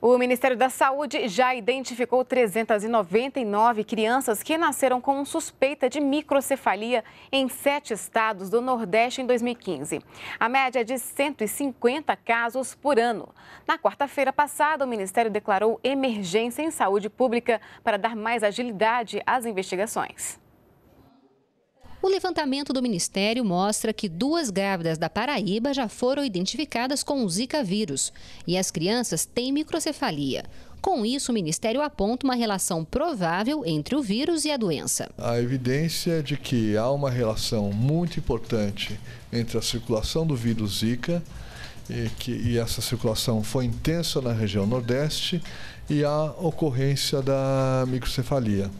O Ministério da Saúde já identificou 399 crianças que nasceram com suspeita de microcefalia em sete estados do Nordeste em 2015. A média é de 150 casos por ano. Na quarta-feira passada, o Ministério declarou emergência em saúde pública para dar mais agilidade às investigações. O levantamento do Ministério mostra que duas grávidas da Paraíba já foram identificadas com o Zika vírus e as crianças têm microcefalia. Com isso, o Ministério aponta uma relação provável entre o vírus e a doença. A evidência de que há uma relação muito importante entre a circulação do vírus Zika e, que, e essa circulação foi intensa na região Nordeste e a ocorrência da microcefalia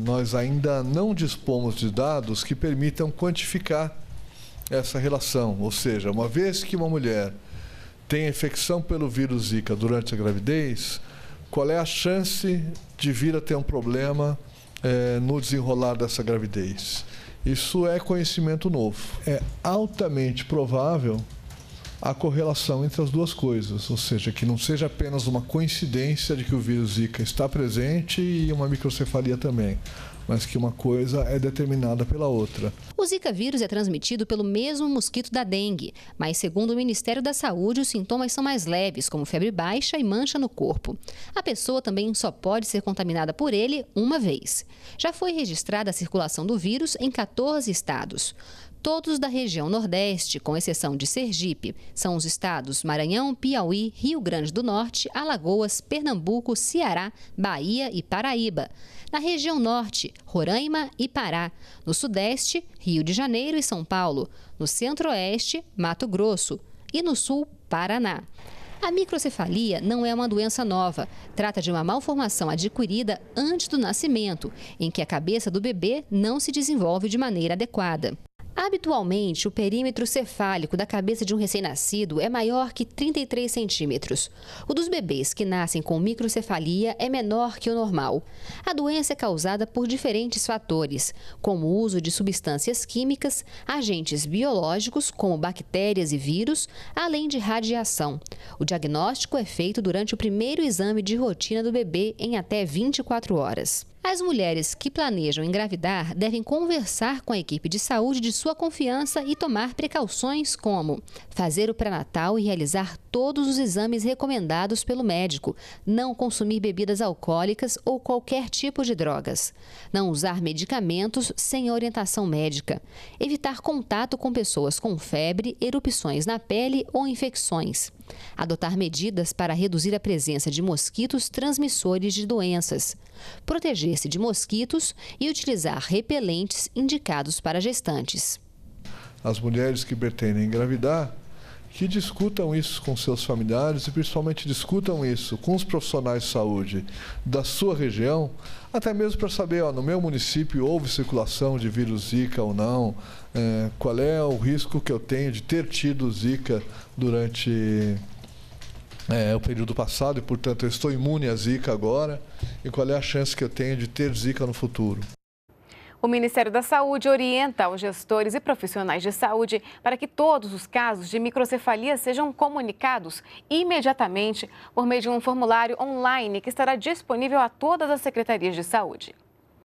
nós ainda não dispomos de dados que permitam quantificar essa relação. Ou seja, uma vez que uma mulher tem infecção pelo vírus Zika durante a gravidez, qual é a chance de vir a ter um problema é, no desenrolar dessa gravidez? Isso é conhecimento novo. É altamente provável a correlação entre as duas coisas, ou seja, que não seja apenas uma coincidência de que o vírus Zika está presente e uma microcefalia também, mas que uma coisa é determinada pela outra. O Zika vírus é transmitido pelo mesmo mosquito da dengue, mas segundo o Ministério da Saúde, os sintomas são mais leves, como febre baixa e mancha no corpo. A pessoa também só pode ser contaminada por ele uma vez. Já foi registrada a circulação do vírus em 14 estados. Todos da região Nordeste, com exceção de Sergipe, são os estados Maranhão, Piauí, Rio Grande do Norte, Alagoas, Pernambuco, Ceará, Bahia e Paraíba. Na região Norte, Roraima e Pará. No Sudeste, Rio de Janeiro e São Paulo. No Centro-Oeste, Mato Grosso. E no Sul, Paraná. A microcefalia não é uma doença nova. Trata de uma malformação adquirida antes do nascimento, em que a cabeça do bebê não se desenvolve de maneira adequada. Habitualmente, o perímetro cefálico da cabeça de um recém-nascido é maior que 33 centímetros. O dos bebês que nascem com microcefalia é menor que o normal. A doença é causada por diferentes fatores, como o uso de substâncias químicas, agentes biológicos, como bactérias e vírus, além de radiação. O diagnóstico é feito durante o primeiro exame de rotina do bebê em até 24 horas. As mulheres que planejam engravidar devem conversar com a equipe de saúde de sua confiança e tomar precauções como fazer o pré-natal e realizar todos os exames recomendados pelo médico, não consumir bebidas alcoólicas ou qualquer tipo de drogas, não usar medicamentos sem orientação médica, evitar contato com pessoas com febre, erupções na pele ou infecções, adotar medidas para reduzir a presença de mosquitos transmissores de doenças, proteger se de mosquitos e utilizar repelentes indicados para gestantes. As mulheres que pretendem engravidar, que discutam isso com seus familiares e principalmente discutam isso com os profissionais de saúde da sua região, até mesmo para saber, ó, no meu município houve circulação de vírus Zika ou não, é, qual é o risco que eu tenho de ter tido Zika durante é, é, o período passado e, portanto, eu estou imune à Zika agora. E qual é a chance que eu tenho de ter Zika no futuro? O Ministério da Saúde orienta os gestores e profissionais de saúde para que todos os casos de microcefalia sejam comunicados imediatamente por meio de um formulário online que estará disponível a todas as secretarias de saúde.